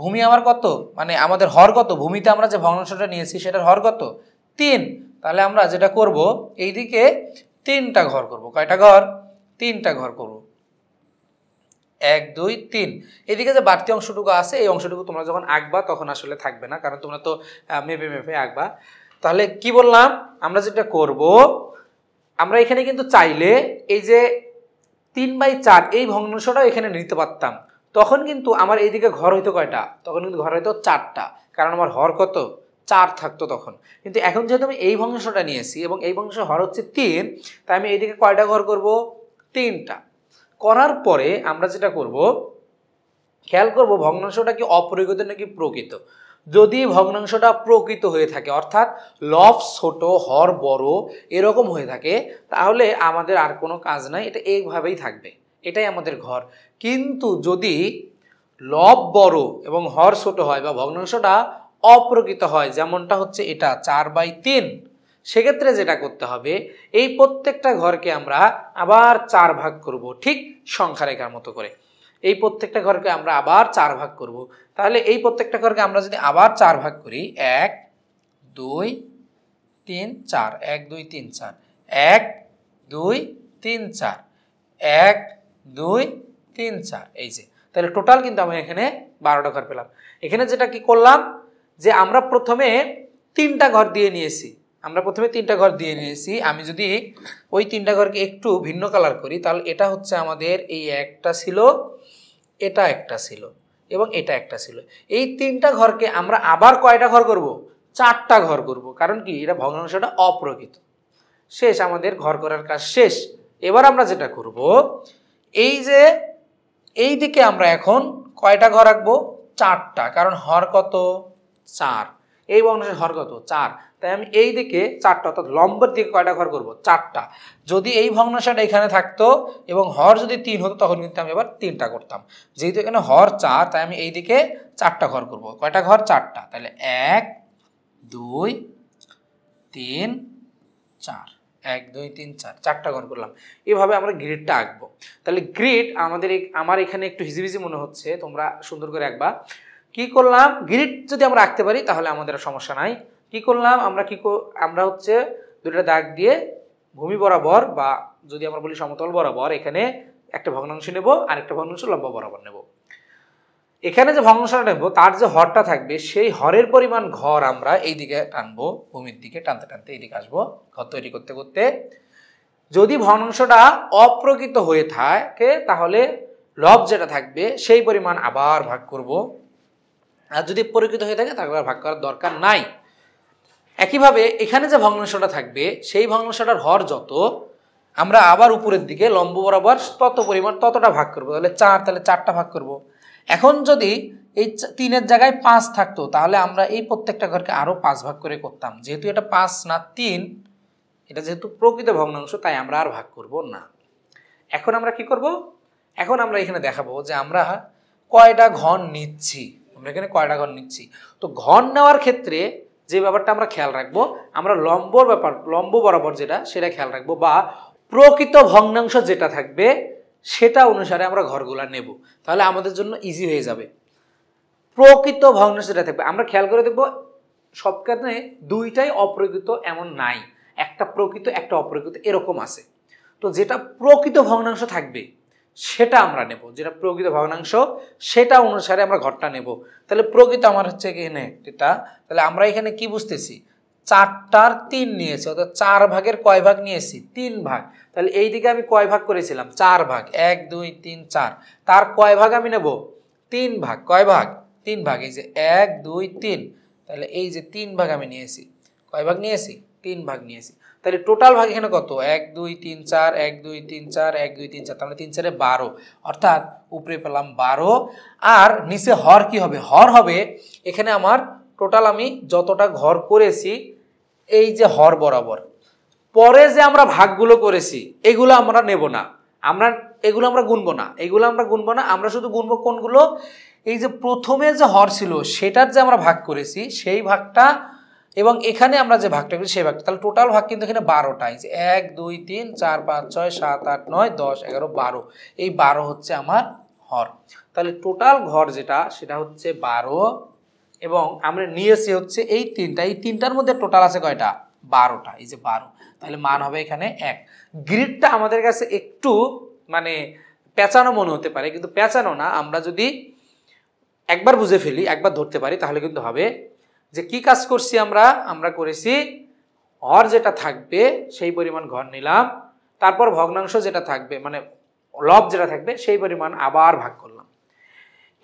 A: ভূমি আমার কত মানে আমাদের হর কত ভূমিতে আমরা যে ভগ্নাংশটা নিয়েছি সেটার হর কত তিন তাহলে আমরা যেটা করব এইদিকে তিনটা ঘর করব কয়টা ঘর তিনটা ঘর করব এক দুই তিন এদিকে যে বাড়তি অংশটুকু আছে এই অংশটুকু তোমরা যখন আঁকবা তখন আসলে থাকবে না কারণ তোমরা তো মেপে মেপে আঁকবা তাহলে কি বললাম আমরা যেটা করব আমরা এখানে কিন্তু চাইলে এই যে তিন বাই চার এই ভগ্নাংশটাও এখানে নিতে পারতাম তখন কিন্তু আমার এইদিকে ঘর হইতো কয়টা তখন কিন্তু ঘর হইতো চারটা কারণ আমার হর কত চার থাকতো তখন কিন্তু এখন যেহেতু আমি এই বংশটা নিয়েছি এবং এই বংশ হর হচ্ছে তিন তাই আমি এইদিকে কয়টা ঘর করব তিনটা করার পরে আমরা যেটা করব খেয়াল করব ভগ্নাংশটা কি অপরিগত নাকি প্রকৃত যদি ভগ্নাংশটা প্রকৃত হয়ে থাকে অর্থাৎ লভ ছোট হর বড় এরকম হয়ে থাকে তাহলে আমাদের আর কোনো কাজ নাই এটা এইভাবেই থাকবে এটাই আমাদের ঘর কিন্তু যদি লব বড় এবং হর ছোট হয় বা ভগ্নাংশটা অপ্রকৃত হয় যেমনটা হচ্ছে এটা চার বাই তিন সেক্ষেত্রে যেটা করতে হবে এই প্রত্যেকটা ঘরকে আমরা আবার চার ভাগ করব ঠিক সংখ্যা রেখার মতো করে এই প্রত্যেকটা ঘরকে আমরা আবার চার ভাগ করব তাহলে এই প্রত্যেকটা ঘরকে আমরা যদি আবার চার ভাগ করি এক দুই তিন চার এক দুই তিন চার এক দুই তিন চার এক দুই তিন চার এই যে তাহলে টোটাল কিন্তু আমি এখানে বারোটা ঘর পেলাম এখানে যেটা কি করলাম যে আমরা প্রথমে তিনটা ঘর দিয়ে নিয়েছি আমরা প্রথমে তিনটা ঘর দিয়ে নিয়েছি আমি যদি ওই তিনটা ঘরকে একটু ভিন্ন কালার করি তাহলে এটা হচ্ছে আমাদের এই একটা ছিল এটা একটা ছিল এবং এটা একটা ছিল এই তিনটা ঘরকে আমরা আবার কয়টা ঘর করব চারটা ঘর করব কারণ কি এটা ভগ্নাংশটা অপ্রকৃত শেষ আমাদের ঘর করার কাজ শেষ এবার আমরা যেটা করব এই যে এই দিকে আমরা এখন কয়টা ঘর রাখবো চারটা কারণ হর কত চার এই বংশের হর কত চার তাই আমি এই দিকে চারটা অর্থাৎ লম্বের দিকে কয়টা ঘর করব চারটা যদি এই ভগ্নাশাটা এখানে থাকতো এবং হর যদি তিন হতো তখন কিন্তু আমি এবার তিনটা করতাম যেহেতু এখানে হর চার তাই আমি এই দিকে চারটা ঘর করব কয়টা ঘর চারটা তাহলে এক দুই তিন চার এক দুই তিন চার চারটা গণ করলাম এভাবে আমরা গ্রিডটা আঁকবো তাহলে গ্রিড আমাদের আমার এখানে একটু হিজিবিজি মনে হচ্ছে তোমরা সুন্দর করে আঁকবা কি করলাম গ্রিড যদি আমরা আঁকতে পারি তাহলে আমাদের সমস্যা নাই কি করলাম আমরা কি আমরা হচ্ছে দুটা দাগ দিয়ে ভূমি বরাবর বা যদি আমরা বলি সমতল বরাবর এখানে একটা ভগ্নাংশ নেব আর একটা ভগ্নাংশ লম্বা বরাবর নেব এখানে যে ভগ্নশালা টানবো তার যে হরটা থাকবে সেই হরের পরিমাণ ঘর আমরা এই দিকে টানবো ভূমির দিকে টানতে টানতে এইদিকে আসবো ঘর তৈরি করতে করতে যদি ভগ্নাংশটা অপ্রকৃত হয়ে থাকে তাহলে লব যেটা থাকবে সেই পরিমাণ আবার ভাগ করব আর যদি প্রকৃত হয়ে থাকে তাহলে ভাগ করার দরকার নাই একইভাবে এখানে যে ভগ্নাংশটা থাকবে সেই ভগ্নাংশটার হর যত আমরা আবার উপরের দিকে লম্ব বরাবর তত পরিমাণ ততটা ভাগ করব তাহলে চার তাহলে চারটা ভাগ করবো এখন যদি এই তিনের জায়গায় পাঁচ থাকতো তাহলে আমরা এই প্রত্যেকটা ঘরকে আরও পাঁচ ভাগ করে করতাম যেহেতু এটা পাঁচ না তিন এটা যেহেতু প্রকৃত ভগ্নাংশ তাই আমরা আর ভাগ করব না এখন আমরা কি করব এখন আমরা এখানে দেখাবো যে আমরা কয়টা ঘন নিচ্ছি আমরা এখানে কয়টা ঘন নিচ্ছি তো ঘন নেওয়ার ক্ষেত্রে যে ব্যাপারটা আমরা খেয়াল রাখবো আমরা লম্বর ব্যাপার লম্ব বরাবর যেটা সেটা খেয়াল রাখবো বা প্রকৃত ভগ্নাংশ যেটা থাকবে সেটা অনুসারে আমরা ঘরগুলা নেব তাহলে আমাদের জন্য ইজি হয়ে যাবে প্রকৃত ভগ্ন সেটা থাকবে আমরা খেয়াল করে দেখবো সবখানে দুইটাই অপ্রকৃত এমন নাই একটা প্রকৃত একটা অপ্রকৃত এরকম আছে তো যেটা প্রকৃত ভগ্নাংশ থাকবে সেটা আমরা নেব যেটা প্রকৃত ভগ্নাংশ সেটা অনুসারে আমরা ঘরটা নেব তাহলে প্রকৃত আমার হচ্ছে এখানে এটা তাহলে আমরা এখানে কি বুঝতেছি চারটার তিন নিয়েছি অর্থাৎ চার ভাগের কয় ভাগ নিয়েছি তিন ভাগ তাহলে এই দিকে আমি কয় ভাগ করেছিলাম চার ভাগ এক দুই তিন চার তার কয় ভাগ আমি নেব তিন ভাগ কয় ভাগ তিন ভাগ এই যে এক দুই তিন তাহলে এই যে তিন ভাগ আমি নিয়েছি কয় ভাগ নিয়েছি তিন ভাগ নিয়েছি তাহলে টোটাল ভাগ এখানে কত এক দুই তিন চার এক দুই তিন চার এক দুই তিন চার তাহলে মানে তিন চারে বারো অর্থাৎ উপরে পেলাম বারো আর নিচে হর কি হবে হর হবে এখানে আমার টোটাল আমি যতটা ঘর করেছি এই যে হর বরাবর পরে যে আমরা ভাগগুলো করেছি এগুলো আমরা নেব না আমরা এগুলো আমরা গুনবো না এগুলো আমরা গুনবো না আমরা শুধু গুনবো কোনগুলো এই যে প্রথমে যে হর ছিল সেটার যে আমরা ভাগ করেছি সেই ভাগটা এবং এখানে আমরা যে ভাগটা করি সেই ভাগটা তাহলে টোটাল ভাগ কিন্তু এখানে বারোটা এই যে এক দুই তিন চার পাঁচ ছয় সাত আট নয় দশ এগারো বারো এই বারো হচ্ছে আমার হর তাহলে টোটাল ঘর যেটা সেটা হচ্ছে বারো এবং আমরা নিয়েছি হচ্ছে এই তিনটা এই তিনটার মধ্যে টোটাল আছে কয়টা বারোটা এই যে বারো তাহলে মান হবে এখানে এক গ্রিডটা আমাদের কাছে একটু মানে পেঁচানো মনে হতে পারে কিন্তু পেঁচানো না আমরা যদি একবার বুঝে ফেলি একবার ধরতে পারি তাহলে কিন্তু হবে যে কি কাজ করছি আমরা আমরা করেছি হর যেটা থাকবে সেই পরিমাণ ঘর নিলাম তারপর ভগ্নাংশ যেটা থাকবে মানে লব যেটা থাকবে সেই পরিমাণ আবার ভাগ করলাম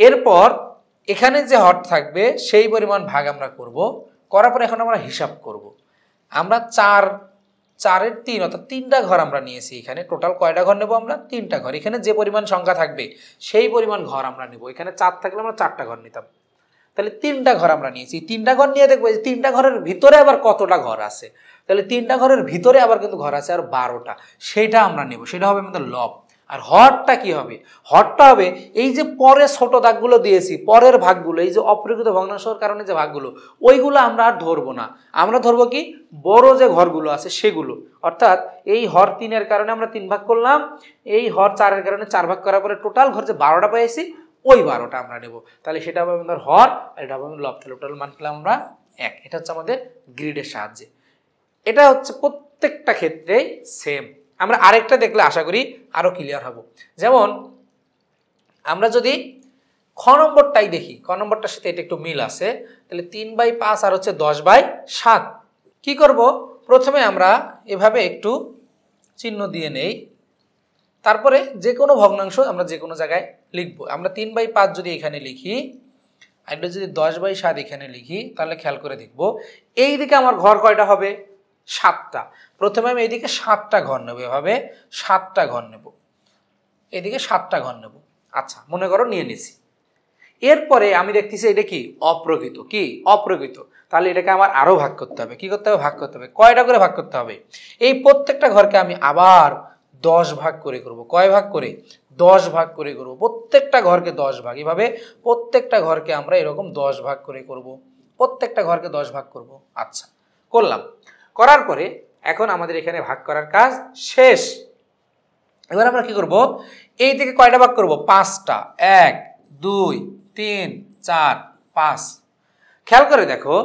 A: এরপর এখানে যে হট থাকবে সেই পরিমাণ ভাগ আমরা করব করার পরে এখন আমরা হিসাব করব। আমরা চার চারের তিন অর্থাৎ তিনটা ঘর আমরা নিয়েছি এখানে টোটাল কয়টা ঘর নেব আমরা তিনটা ঘর এখানে যে পরিমাণ সংখ্যা থাকবে সেই পরিমাণ ঘর আমরা নেব এখানে চার থাকলে আমরা চারটা ঘর নিতাম তাহলে তিনটা ঘর আমরা নিয়েছি তিনটা ঘর নিয়ে দেখবো যে তিনটা ঘরের ভিতরে আবার কতটা ঘর আছে তাহলে তিনটা ঘরের ভিতরে আবার কিন্তু ঘর আছে আর বারোটা সেটা আমরা নেব সেটা হবে আমাদের লব আর হরটা কি হবে হরটা হবে এই যে পরে ছোট দাগগুলো দিয়েছি পরের ভাগগুলো এই যে অপ্রকৃত ভগ্নাংশের কারণে যে ভাগগুলো ওইগুলো আমরা আর ধরবো না আমরা ধরবো কি বড় যে ঘরগুলো আছে সেগুলো অর্থাৎ এই হর তিনের কারণে আমরা তিন ভাগ করলাম এই হর চারের কারণে চার ভাগ করার পরে টোটাল ঘর যে বারোটা পেয়েছি ওই বারোটা আমরা নেব তাহলে সেটা হবে আমাদের হর আর এটা হবে লব তাহলে টোটাল মান পেলাম আমরা এক এটা হচ্ছে আমাদের গ্রিডের সাহায্যে এটা হচ্ছে প্রত্যেকটা ক্ষেত্রেই সেম আমরা আরেকটা দেখলে আশা করি আরও ক্লিয়ার হব যেমন আমরা যদি খ নম্বরটাই দেখি খ নম্বরটার সাথে এটা একটু মিল আছে তাহলে তিন বাই পাঁচ আর হচ্ছে দশ বাই সাত কী করব প্রথমে আমরা এভাবে একটু চিহ্ন দিয়ে নেই তারপরে যে কোনো ভগ্নাংশ আমরা যে কোনো জায়গায় লিখব আমরা তিন বাই পাঁচ যদি এখানে লিখি আর যদি দশ বাই সাত এখানে লিখি তাহলে খেয়াল করে দেখব এই দিকে আমার ঘর কয়টা হবে সাতটা প্রথমে আমি এদিকে সাতটা ঘর নেবো এভাবে সাতটা ঘর নেব এদিকে সাতটা ঘর নেব আচ্ছা মনে করো নিয়ে নিছি এরপরে আমি দেখতেছি এটা কি অপ্রকৃত কি অপ্রকৃত তাহলে এটাকে আমার আরও ভাগ করতে হবে কি করতে হবে ভাগ করতে হবে কয়টা করে ভাগ করতে হবে এই প্রত্যেকটা ঘরকে আমি আবার দশ ভাগ করে করব কয় ভাগ করে দশ ভাগ করে করব প্রত্যেকটা ঘরকে দশ ভাগ এভাবে প্রত্যেকটা ঘরকে আমরা এরকম দশ ভাগ করে করব প্রত্যেকটা ঘরকে দশ ভাগ করব আচ্ছা করলাম করার পরে এখন আমাদের এখানে ভাগ করার কাজ শেষ এবার আমরা কি করব এই থেকে কয়টা ভাগ করব পাঁচটা এক দুই তিন চার পাঁচ খেয়াল করে দেখো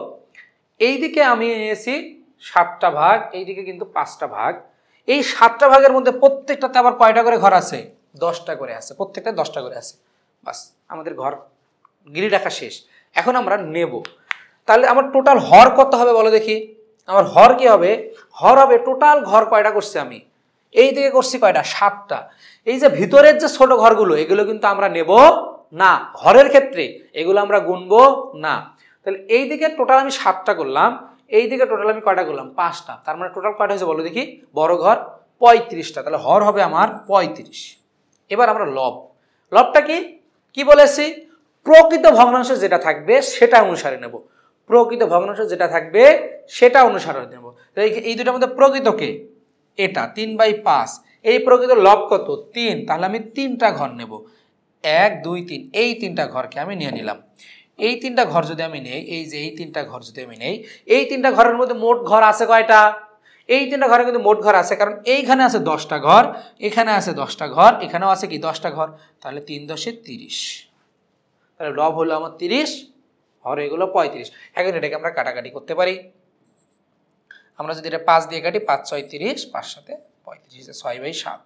A: এই দিকে আমি নিয়েছি সাতটা ভাগ এই দিকে কিন্তু পাঁচটা ভাগ এই সাতটা ভাগের মধ্যে প্রত্যেকটাতে আবার কয়টা করে ঘর আছে দশটা করে আছে প্রত্যেকটা দশটা করে আছে বাস আমাদের ঘর গিরি রাখা শেষ এখন আমরা নেব তাহলে আমার টোটাল হর কত হবে বলো দেখি আমার হর কি হবে হর হবে টোটাল ঘর কয়টা করছি আমি এই দিকে করছি কয়টা সাতটা এই যে ভিতরের যে ছোট ঘরগুলো এগুলো কিন্তু আমরা নেব না ঘরের ক্ষেত্রে এগুলো আমরা গুনব না তাহলে এই দিকে টোটাল আমি সাতটা করলাম এই দিকে টোটাল আমি কয়টা করলাম পাঁচটা তার মানে টোটাল কয়টা হয়েছে বলো দেখি বড় ঘর পঁয়ত্রিশটা তাহলে হর হবে আমার পঁয়ত্রিশ এবার আমরা লব লবটা কি কি বলেছি প্রকৃত ভগ্নাংশ যেটা থাকবে সেটা অনুসারে নেব প্রকৃত ভগ্নাংশ যেটা থাকবে সেটা অনুসারণ নেব এই দুটার মধ্যে প্রকৃতকে এটা তিন বাই পাঁচ এই প্রকৃত লব কত তিন তাহলে আমি তিনটা ঘর নেব এক দুই তিন এই তিনটা ঘরকে আমি নিয়ে নিলাম এই তিনটা ঘর যদি আমি নেই এই যে এই তিনটা ঘর যদি আমি নেই এই তিনটা ঘরের মধ্যে মোট ঘর আছে কয়টা এই তিনটা ঘরের কিন্তু মোট ঘর আছে কারণ এইখানে আছে দশটা ঘর এখানে আছে দশটা ঘর এখানেও আছে কি দশটা ঘর তাহলে তিন দশে তিরিশ তাহলে লব হলো আমার তিরিশ আমার এগুলো পঁয়ত্রিশ এখন এটাকে আমরা কাটাকাটি করতে পারি আমরা যদি এটা পাঁচ দিয়ে কাটি পাঁচ ছয় তিরিশ পাঁচ সাথে পঁয়ত্রিশে ছয় বাই সাত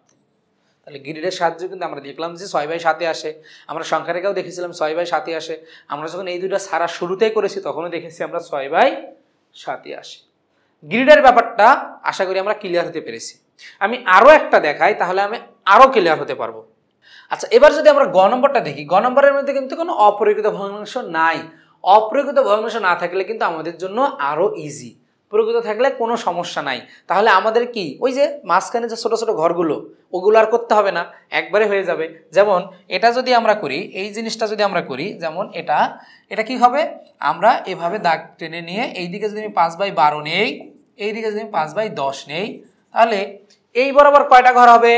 A: তাহলে গ্রিডের সাহায্যে কিন্তু আমরা দেখলাম যে ছয় বাই সাতে আসে আমরা সংখ্যা রেখাও দেখেছিলাম ছয় বাই সাতে আসে আমরা যখন এই দুটো সারা শুরুতেই করেছি তখনও দেখেছি আমরা ছয় বাই সাতে আসে গ্রিডের ব্যাপারটা আশা করি আমরা ক্লিয়ার হতে পেরেছি আমি আরও একটা দেখাই তাহলে আমি আরও ক্লিয়ার হতে পারবো আচ্ছা এবার যদি আমরা গ নম্বরটা দেখি গ নম্বরের মধ্যে কিন্তু কোনো অপরিকৃত ভগ্নাংশ নাই অপ্রকৃত ভগ্নাংশ না থাকলে কিন্তু আমাদের জন্য আরও ইজি প্রকৃত থাকলে কোনো সমস্যা নাই তাহলে আমাদের কি ওই যে মাঝখানে যে ছোটো ছোটো ঘরগুলো ওগুলো আর করতে হবে না একবারে হয়ে যাবে যেমন এটা যদি আমরা করি এই জিনিসটা যদি আমরা করি যেমন এটা এটা কি হবে আমরা এভাবে দাগ টেনে নিয়ে এই দিকে যদি আমি পাঁচ বাই বারো নেই এই দিকে যদি আমি পাঁচ বাই দশ নেই তাহলে এই বরাবর কয়টা ঘর হবে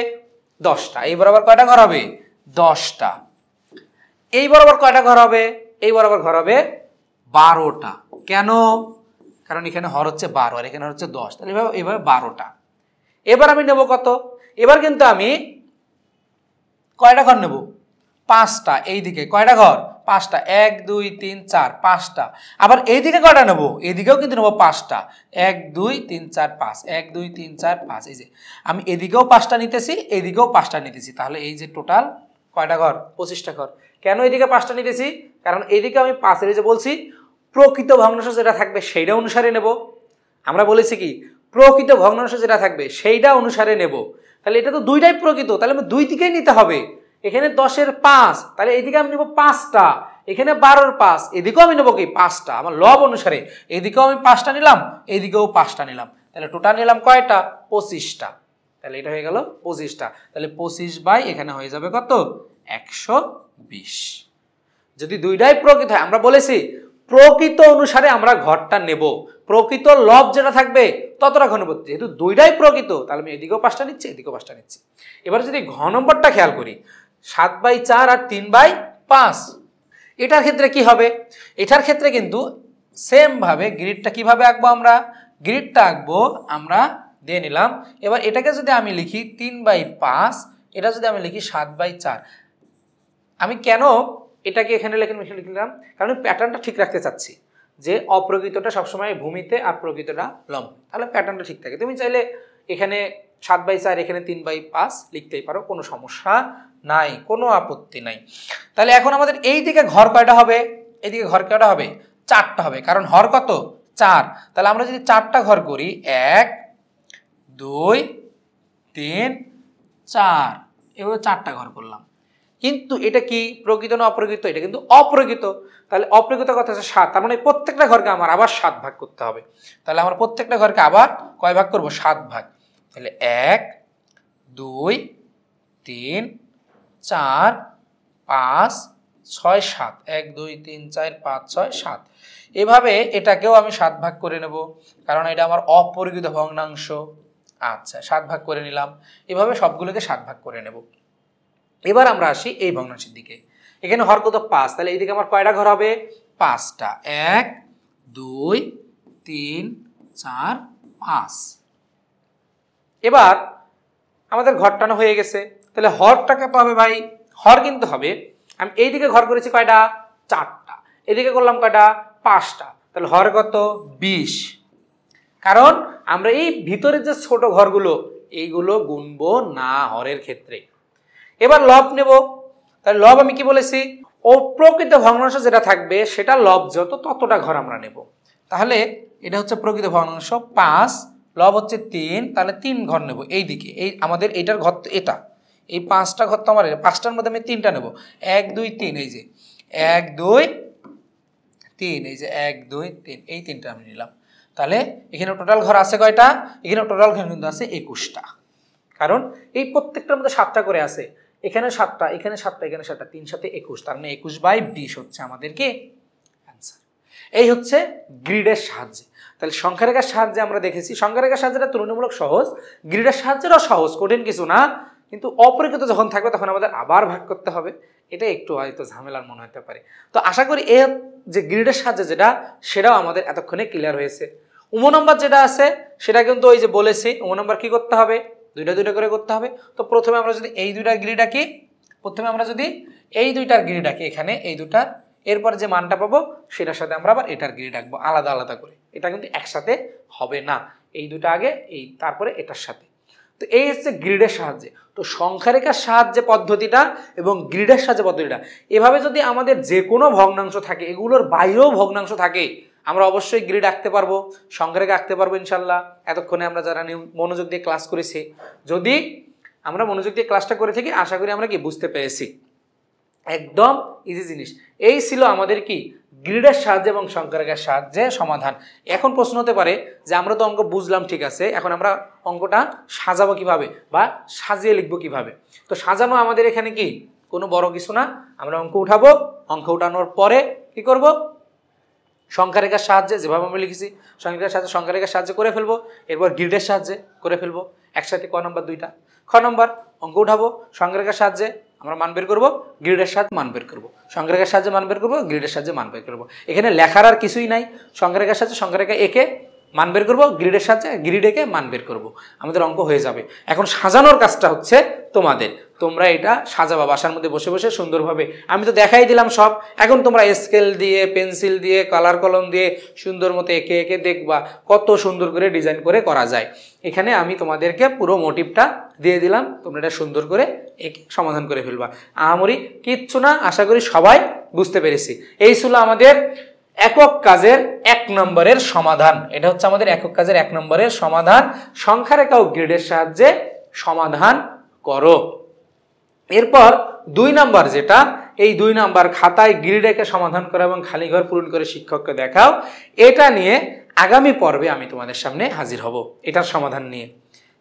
A: দশটা এই বরাবর কয়টা ঘর হবে দশটা এই বরাবর কয়টা ঘর হবে এই বরাবর ঘর হবে বারোটা কেন কারণ এখানে হর হচ্ছে বারো আর এখানে হচ্ছে দশ তাহলে এভাবে এভাবে বারোটা এবার আমি নেব কত এবার কিন্তু আমি কয়টা ঘর নেব পাঁচটা এই দিকে কয়টা ঘর পাঁচটা এক দুই তিন চার পাঁচটা আবার এইদিকে কয়টা নেবো এদিকেও কিন্তু নেবো পাঁচটা এক দুই তিন চার পাঁচ এক দুই তিন চার পাঁচ এই যে আমি এদিকেও পাঁচটা নিতেছি এদিকেও পাঁচটা নিতেছি তাহলে এই যে টোটাল কয়টা ঘর পঁচিশটা ঘর কেন এদিকে পাঁচটা নিতেছি কারণ এদিকে আমি পাঁচের যে বলছি প্রকৃত ভগ্নাংশ যেটা থাকবে সেইটা অনুসারে নেব আমরা বলেছি কি প্রকৃত ভগ্নাংশ যেটা থাকবে সেইটা অনুসারে নেব তাহলে এটা তো দুইটাই প্রকৃত তাহলে আমি দুই দিকেই নিতে হবে এখানে দশের পাঁচ তাহলে এদিকে আমি নেব পাঁচটা এখানে বারোর পাঁচ এদিকেও আমি নেবো কি পাঁচটা আমার লব অনুসারে এদিকেও আমি পাঁচটা নিলাম এদিকেও পাঁচটা নিলাম তাহলে টোটাল নিলাম কয়টা পঁচিশটা তাহলে এটা হয়ে গেল পঁচিশটা তাহলে পঁচিশ বাই এখানে হয়ে যাবে কত একশো বিশ যদি দুইটাই প্রকৃত হয় আমরা বলেছি প্রকৃত অনুসারে আমরা ঘরটা নেব প্রকৃত লব যেটা থাকবে ততটা ঘনপত্তি যেহেতু দুইটাই প্রকৃত তাহলে আমি এদিকেও পাঁচটা নিচ্ছি এদিকেও পাঁচটা নিচ্ছি এবার যদি ঘ নম্বরটা খেয়াল করি সাত বাই চার আর তিন বাই পাঁচ এটার ক্ষেত্রে কি হবে এটার ক্ষেত্রে কিন্তু সেমভাবে গ্রিডটা কিভাবে আঁকবো আমরা গ্রিডটা আঁকবো আমরা দিয়ে নিলাম এবার এটাকে যদি আমি লিখি তিন বাই পাঁচ এটা যদি আমি লিখি সাত বাই চার আমি কেন এটাকে এখানে লেখেন মেশিন লিখলাম কারণ প্যাটার্নটা ঠিক রাখতে চাচ্ছি যে অপ্রকৃতটা সবসময় ভূমিতে আর প্রকৃতটা লম্ব তাহলে প্যাটার্নটা ঠিক থাকে তুমি চাইলে এখানে সাত বাই চার এখানে তিন বাই পাঁচ লিখতেই পারো কোনো সমস্যা নাই কোনো আপত্তি নাই তাহলে এখন আমাদের এই দিকে ঘর কয়টা হবে এইদিকে ঘর কয়টা হবে চারটা হবে কারণ হর কত চার তাহলে আমরা যদি চারটা ঘর করি এক দুই তিন চার এভাবে চারটা ঘর করলাম কিন্তু এটা কি প্রকৃত না অপ্রকৃত এটা কিন্তু অপ্রকৃত তাহলে অপ্রকৃত কথা হচ্ছে সাত তার মানে প্রত্যেকটা ঘরকে আমার আবার সাত ভাগ করতে হবে তাহলে আমার প্রত্যেকটা ঘরকে আবার কয় ভাগ করব সাত ভাগ তাহলে এক দুই তিন চার পাঁচ ছয় সাত এক দুই তিন চার পাঁচ ছয় সাত এভাবে এটাকেও আমি সাত ভাগ করে নেব কারণ এটা আমার অপরিকৃত ভগ্নাংশ আচ্ছা সাত ভাগ করে নিলাম এভাবে সবগুলোকে সাত ভাগ করে নেব এবার আমরা আসি এই ভগ্নাংশের দিকে এখানে হর কত পাঁচ তাহলে এইদিকে আমার কয়টা ঘর হবে পাঁচটা এক দুই তিন চার পাঁচ এবার আমাদের ঘরটানো হয়ে গেছে তাহলে হরটাকে পাবে ভাই হর কিন্তু হবে আমি এইদিকে ঘর করেছি কয়টা চারটা এদিকে করলাম কয়টা পাঁচটা তাহলে হর কত বিশ কারণ আমরা এই ভিতরের যে ছোট ঘরগুলো এইগুলো গুনবো না হরের ক্ষেত্রে এবার লব নেব তাহলে লব আমি কি বলেছি অপ্রকৃত ভগ্নাংশ যেটা থাকবে সেটা লব যত ততটা ঘর আমরা নেব তাহলে এটা হচ্ছে প্রকৃত ভগ্নাংশ পাঁচ লব হচ্ছে তিন তাহলে তিন ঘর নেব এই দিকে এই আমাদের এটার ঘর এটা এই পাঁচটা ঘর তো আমার পাঁচটার মধ্যে আমি তিনটা নেব এক দুই তিন এই যে এক দুই তিন এই যে এক দুই তিন এই তিনটা আমি নিলাম তাহলে এখানে টোটাল ঘর আছে কয়টা এখানে টোটাল ঘর কিন্তু আছে একুশটা কারণ এই প্রত্যেকটার মধ্যে সাতটা করে আছে এখানে সাতটা এখানে সাতটা এখানে সাতটা তিন সাথে একুশ তার মানে একুশ বাই বিশ হচ্ছে আমাদেরকে অ্যান্সার এই হচ্ছে গ্রিডের সাহায্যে তাহলে সংখ্যা রেখার সাহায্যে আমরা দেখেছি সংখ্যা রেখার সাহায্যটা তুলনামূলক সহজ গ্রিডের সাহায্যেরও সহজ কঠিন কিছু না কিন্তু অপরিকৃত যখন থাকবে তখন আমাদের আবার ভাগ করতে হবে এটা একটু হয়তো ঝামেলার মনে হতে পারে তো আশা করি এ যে গ্রিডের সাহায্যে যেটা সেটাও আমাদের এতক্ষণে ক্লিয়ার হয়েছে উম নম্বর যেটা আছে সেটা কিন্তু ওই যে বলেছি উম নম্বর কী করতে হবে দুইটা দুইটা করে করতে হবে তো প্রথমে আমরা যদি এই দুইটার গিরিটাকে প্রথমে আমরা যদি এই দুইটার গিরিটাকে এখানে এই দুটার এরপর যে মানটা পাবো সেটার সাথে আমরা আবার এটার গিরি ডাকবো আলাদা আলাদা করে এটা কিন্তু একসাথে হবে না এই দুটা আগে এই তারপরে এটার সাথে তো এই হচ্ছে গ্রিডের সাহায্যে তো সংখ্যারেখার সাহায্যে পদ্ধতিটা এবং গ্রিডের সাহায্যে পদ্ধতিটা এভাবে যদি আমাদের যে কোনো ভগ্নাংশ থাকে এগুলোর বাইরেও ভগ্নাংশ থাকে আমরা অবশ্যই গ্রিড আঁকতে পারবো সংগ্রহে আঁকতে পারবো ইনশাল্লাহ এতক্ষণে আমরা যারা মনোযোগ দিয়ে ক্লাস করেছি যদি আমরা মনোযোগ দিয়ে ক্লাসটা করে থাকি আশা করি আমরা কি বুঝতে পেরেছি একদম ইজি জিনিস এই ছিল আমাদের কি গ্রিডের সাহায্যে এবং সংকারকের সাহায্যে সমাধান এখন প্রশ্ন হতে পারে যে আমরা তো অঙ্ক বুঝলাম ঠিক আছে এখন আমরা অঙ্কটা সাজাবো কিভাবে বা সাজিয়ে লিখবো কিভাবে তো সাজানো আমাদের এখানে কি কোনো বড় কিছু না আমরা অঙ্ক উঠাবো অঙ্ক উঠানোর পরে কি করব সংখ্যারেখার সাহায্যে যেভাবে আমি লিখেছি সংখ্যারেখার সাহায্যে সংখ্যারেখার সাহায্যে করে ফেলবো এরপর গ্রিডের সাহায্যে করে ফেলবো একসাথে ক নম্বর দুইটা খ নম্বর অঙ্ক উঠাবো সংখ্যারেখার সাহায্যে আমরা মান বের করবো গ্রিডের সাহায্যে মান বের করবো সংখ্যারেখার সাহায্যে মান বের করবো গ্রিডের সাহায্যে মান বের করবো এখানে লেখার আর কিছুই নাই সংখ্যারেখার সাহায্যে সংখ্যারেখা একে মান বের করবো গ্রিডের সাহায্যে গ্রিড একে মান বের করবো আমাদের অঙ্ক হয়ে যাবে এখন সাজানোর কাজটা হচ্ছে তোমাদের তোমরা এটা সাজাবা বাসার মধ্যে বসে বসে সুন্দরভাবে আমি তো দেখাই দিলাম সব এখন তোমরা স্কেল দিয়ে পেন্সিল দিয়ে কালার কলম দিয়ে সুন্দর মতো একে একে দেখবা কত সুন্দর করে ডিজাইন করে করা যায় এখানে আমি তোমাদেরকে পুরো মোটিভটা দিয়ে দিলাম তোমরা এটা সুন্দর করে একে সমাধান করে ফেলবা আহামরি কিচ্ছু না আশা করি সবাই বুঝতে পেরেছি এই ছিল আমাদের একক কাজের এক নম্বরের সমাধান এটা হচ্ছে আমাদের একক কাজের এক নম্বরের সমাধান সংখ্যারে কাউ ও গ্রেডের সাহায্যে সমাধান করো এরপর দুই নাম্বার যেটা এই দুই নাম্বার খাতায় গিরিডেকে সমাধান করা এবং খালি ঘর পূরণ করে শিক্ষককে দেখাও এটা নিয়ে আগামী পর্বে আমি তোমাদের সামনে হাজির হব এটার সমাধান নিয়ে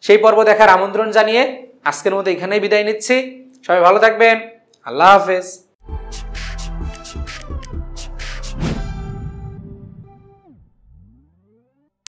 A: সেই পর্ব দেখার আমন্ত্রণ জানিয়ে আজকের মতো এখানেই বিদায় নিচ্ছি সবাই ভালো থাকবেন আল্লাহ হাফেজ